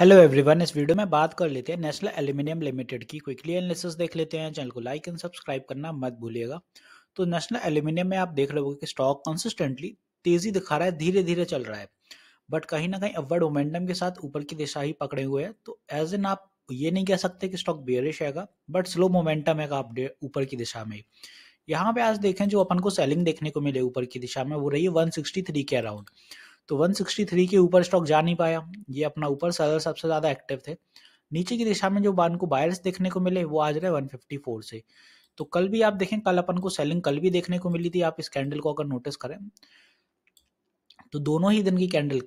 hello everyone इस video में बात कर लेते हैं नेशनल एल्युमिनियम लिमिटेड की क्विकली एनालिसिस देख लेते हैं चैनल को लाइक एंड सब्सक्राइब करना मत भूलिएगा तो नेशनल एल्युमिनियम में आप देख रहे हो कि स्टॉक कंसिस्टेंटली तेजी दिखा रहा है धीरे धीरे चल रहा है बट कहीं ना कहीं अपवर्ड मोमेंटम के साथ ऊपर की दिशा ही पकड़े हुए है तो एज एन आप ये नहीं कह सकते कि स्टॉक बेरिश आएगा बट स्लो मोमेंटम है ऊपर की दिशा में यहाँ पे आज देखें जो अपन को सेलिंग देखने को मिले ऊपर की दिशा में वो रही है 163 के अराउंड तो 163 के ऊपर स्टॉक जा नहीं पाया ये अपना ऊपर सेलर सबसे ज़्यादा एक्टिव थे नीचे की दिशा में जो बान को बायर्स देखने को मिले वो आज रहे 154 से तो कल भी आप देखें कल अपन को सेलिंग कल भी देखने को मिली थी आप इस कैंडल को अगर नोटिस करें तो दोनों ही दिन की कैंडल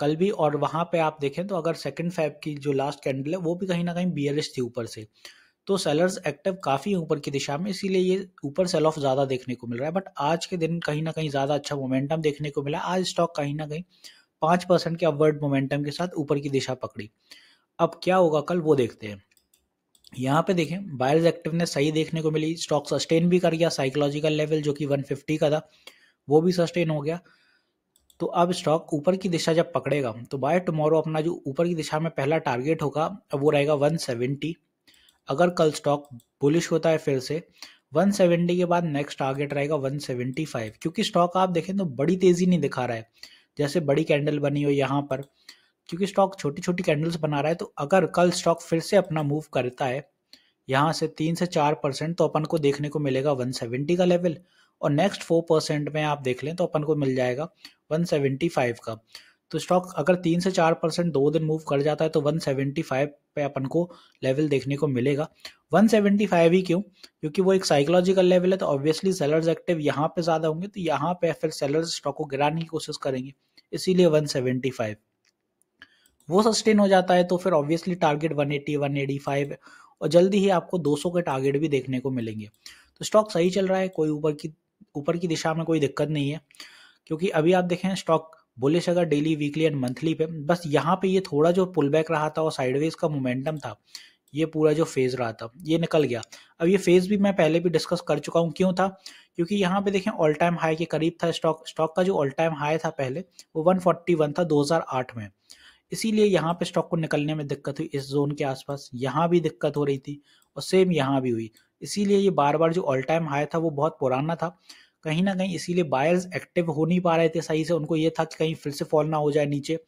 कल भी और वहां पे आप देखें तो अगर सेकंड फैब की जो लास्ट कैंडल है वो भी कहीं ना कहीं बियरिश थी ऊपर से तो सेलर्स एक्टिव काफ़ी ऊपर की दिशा में इसीलिए ये ऊपर सेल ऑफ ज़्यादा देखने को मिल रहा है बट आज के दिन कहीं ना कहीं ज़्यादा अच्छा मोमेंटम देखने को मिला आज स्टॉक कहीं ना कहीं पाँच परसेंट के अपवर्ड मोमेंटम के साथ ऊपर की दिशा पकड़ी अब क्या होगा कल वो देखते हैं यहाँ पे देखें बायर्स एक्टिवनेस सही देखने को मिली स्टॉक सस्टेन भी कर गया साइकोलॉजिकल लेवल जो कि 150 का था वो भी सस्टेन हो गया तो अब स्टॉक ऊपर की दिशा जब पकड़ेगा तो बाय टमोरो अपना जो ऊपर की दिशा में पहला टारगेट होगा वो रहेगा 170 अगर कल स्टॉक बुलिश होता है फिर से 170 के बाद नेक्स्ट टारगेट रहेगा 175 क्योंकि स्टॉक आप देखें तो बड़ी तेज़ी नहीं दिखा रहा है जैसे बड़ी कैंडल बनी हो यहाँ पर क्योंकि स्टॉक छोटी छोटी कैंडल्स बना रहा है तो अगर कल स्टॉक फिर से अपना मूव करता है यहाँ से तीन से चार परसेंट तो अपन को देखने को मिलेगा 170 का लेवल और नेक्स्ट फोर परसेंट में आप देख लें तो अपन को मिल जाएगा 175 का तो स्टॉक अगर तीन से चार परसेंट दो दिन मूव कर जाता है तो 175 पे अपन को लेवल देखने को मिलेगा 175 ही क्यों क्योंकि वो एक साइकोलॉजिकल लेवल है तो ऑब्वियसली सेलर्स एक्टिव यहाँ पे ज़्यादा होंगे तो यहाँ पे फिर सेलर्स स्टॉक को गिराने की कोशिश करेंगे इसीलिए 175 वो सस्टेन हो जाता है तो फिर ऑब्वियसली टारगेट 180 185 और जल्दी ही आपको 200 के टारगेट भी देखने को मिलेंगे तो स्टॉक सही चल रहा है कोई ऊपर की ऊपर की दिशा में कोई दिक्कत नहीं है क्योंकि अभी आप देखें स्टॉक बुलिश अगर डेली वीकली एंड मंथली पे बस यहाँ पे ये थोड़ा जो पुल बैक रहा था और साइडवेज का मोमेंटम था ये पूरा जो फेज रहा था ये निकल गया अब ये फेज भी मैं पहले भी डिस्कस कर चुका हूँ क्यों था क्योंकि यहाँ पे देखें ऑल टाइम हाई के करीब था स्टॉक स्टॉक का जो ऑल टाइम हाई था पहले वो 141 था 2008 में इसीलिए यहाँ पे स्टॉक को निकलने में दिक्कत हुई इस जोन के आसपास यहाँ भी दिक्कत हो रही थी और सेम यहाँ भी हुई इसीलिए ये बार बार जो ऑल टाइम हाई था वो बहुत पुराना था कहीं ना कहीं इसीलिए बायर्स एक्टिव हो नहीं पा रहे थे सही से उनको ये था कि कहीं फिर से फॉल ना हो जाए नीचे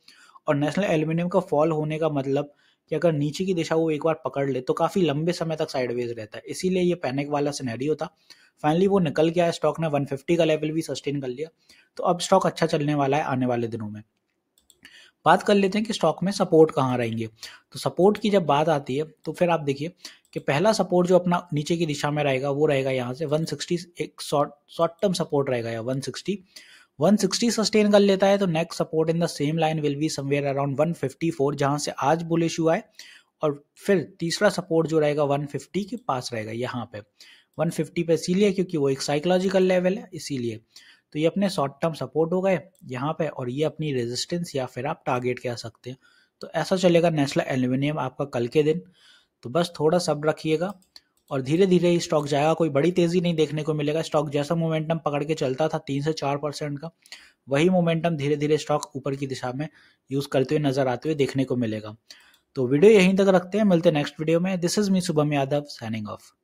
और नेशनल एल्यूमिनियम का फॉल होने का मतलब कि अगर नीचे की दिशा वो एक बार पकड़ ले तो काफ़ी लंबे समय तक साइडवेज रहता है इसीलिए ये पैनिक वाला सिनेरियो था फाइनली वो निकल गया स्टॉक ने 150 का लेवल भी सस्टेन कर लिया तो अब स्टॉक अच्छा चलने वाला है आने वाले दिनों में बात कर लेते हैं कि स्टॉक में सपोर्ट कहाँ रहेंगे तो सपोर्ट की जब बात आती है तो फिर आप देखिए कि पहला सपोर्ट जो अपना नीचे की दिशा में रहेगा वो रहेगा यहाँ से 160 एक शॉर्ट शॉर्ट टर्म सपोर्ट रहेगा या 160 160 सस्टेन कर लेता है तो next support in the same line will be somewhere around 154 जहां से आज बुलिश हुआ है और फिर तीसरा सपोर्ट जो रहेगा 150 के पास रहेगा यहाँ पे 150 पे इसीलिए क्योंकि वो एक साइकोलॉजिकल लेवल है इसीलिए तो ये अपने शॉर्ट टर्म सपोर्ट हो गए यहाँ पे और ये अपनी रेजिस्टेंस या फिर आप टारगेट कह सकते हैं तो ऐसा चलेगा नेस्ला एल्यूमिनियम आपका कल के दिन तो बस थोड़ा सब रखिएगा और धीरे धीरे ही स्टॉक जाएगा कोई बड़ी तेज़ी नहीं देखने को मिलेगा स्टॉक जैसा मोमेंटम पकड़ के चलता था तीन से चार परसेंट का वही मोमेंटम धीरे धीरे स्टॉक ऊपर की दिशा में यूज़ करते हुए नज़र आते हुए देखने को मिलेगा तो वीडियो यहीं तक रखते हैं मिलते हैं नेक्स्ट वीडियो में this is me Shubham Yadav signing of